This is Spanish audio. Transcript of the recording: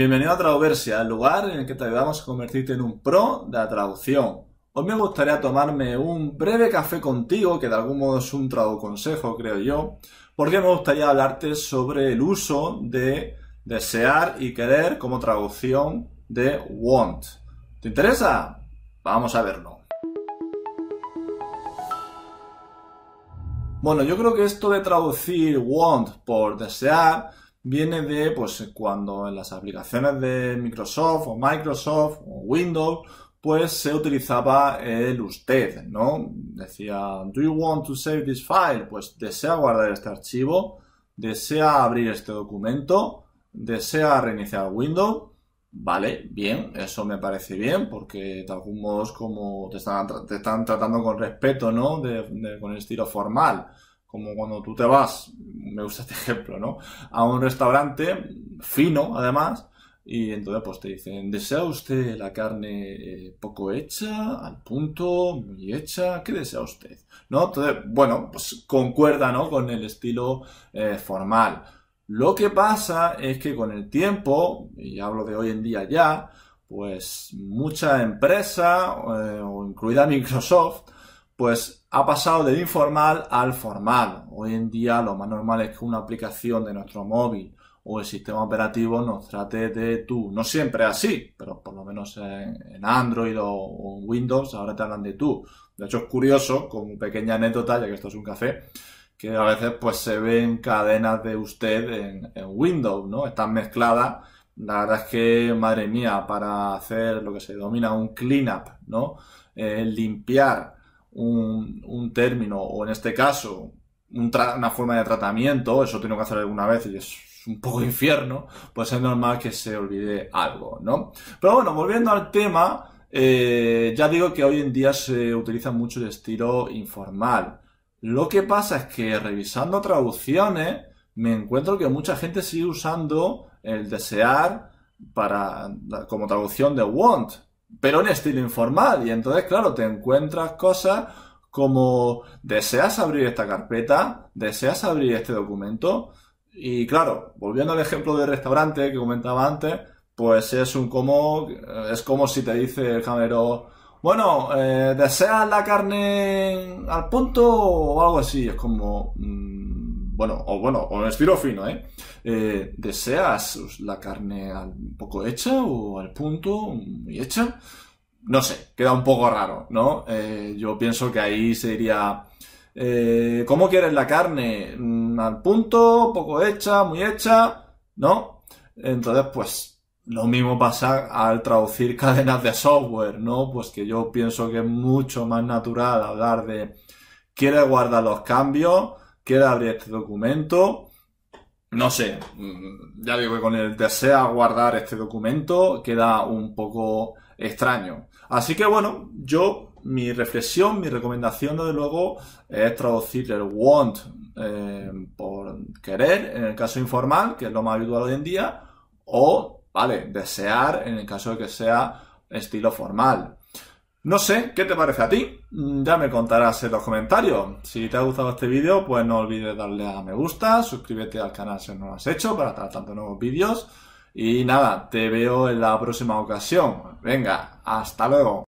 Bienvenido a Traduversia, el lugar en el que te ayudamos a convertirte en un pro de la traducción. Hoy me gustaría tomarme un breve café contigo, que de algún modo es un traduconsejo, creo yo, porque me gustaría hablarte sobre el uso de desear y querer como traducción de want. ¿Te interesa? Vamos a verlo. Bueno, yo creo que esto de traducir want por desear viene de pues, cuando en las aplicaciones de Microsoft o Microsoft o Windows pues se utilizaba el usted, ¿no? Decía, ¿do you want to save this file? Pues desea guardar este archivo, desea abrir este documento, desea reiniciar Windows. Vale, bien, eso me parece bien, porque de algún modo es como te están, te están tratando con respeto, ¿no? con el estilo formal como cuando tú te vas, me gusta este ejemplo, ¿no? A un restaurante fino, además, y entonces pues te dicen, ¿desea usted la carne eh, poco hecha, al punto, muy hecha? ¿Qué desea usted? ¿No? Entonces, bueno, pues concuerda, ¿no? Con el estilo eh, formal. Lo que pasa es que con el tiempo, y hablo de hoy en día ya, pues mucha empresa, eh, o incluida Microsoft, pues ha pasado del informal al formal. Hoy en día lo más normal es que una aplicación de nuestro móvil o el sistema operativo nos trate de tú. No siempre es así, pero por lo menos en, Android o, en Windows ahora te hablan de tú. De hecho es curioso, con pequeña anécdota, ya que esto es un café, que a veces pues se ven cadenas de usted en, Windows, ¿no? Están mezcladas. La verdad es que, madre mía, para hacer lo que se denomina un cleanup, ¿no? Eh, limpiar un, término o en este caso una forma de tratamiento, eso tengo que hacer alguna vez y es un poco infierno, pues es normal que se olvide algo, ¿no? Pero bueno, volviendo al tema, eh, ya digo que hoy en día se utiliza mucho el estilo informal. Lo que pasa es que revisando traducciones me encuentro que mucha gente sigue usando el desear para como traducción de want, pero en estilo informal. Y entonces, claro, te encuentras cosas como deseas abrir esta carpeta, deseas abrir este documento. Y claro, volviendo al ejemplo del restaurante que comentaba antes, pues es un como, es como si te dice el camarero, bueno, eh, ¿deseas la carne al punto o algo así? Es como, mm, bueno, o bueno, o en estilo fino, ¿eh? ¿eh? deseas la carne un poco hecha o al punto, muy hecha? No sé, queda un poco raro, ¿no? Eh, yo pienso que ahí sería... Eh, ¿Cómo quieres la carne? Mm, ¿Al punto? ¿Poco hecha? ¿Muy hecha? ¿No? Entonces, pues lo mismo pasa al traducir cadenas de software, ¿no? Pues que yo pienso que es mucho más natural hablar de quieres guardar los cambios queda abrir este documento, no sé, mm, ya digo que con el desea guardar este documento queda un poco extraño. Así que bueno, yo, mi reflexión, mi recomendación desde luego es traducir el want eh, por querer en el caso informal, que es lo más habitual hoy en día, o, vale, desear en el caso de que sea estilo formal. No sé, ¿qué te parece a ti? Mm, ya me contarás en los comentarios. Si te ha gustado este vídeo, pues no olvides darle a me gusta, suscríbete al canal si no lo has hecho para tratar de nuevos vídeos. Y nada, te veo en la próxima ocasión. Venga, hasta luego.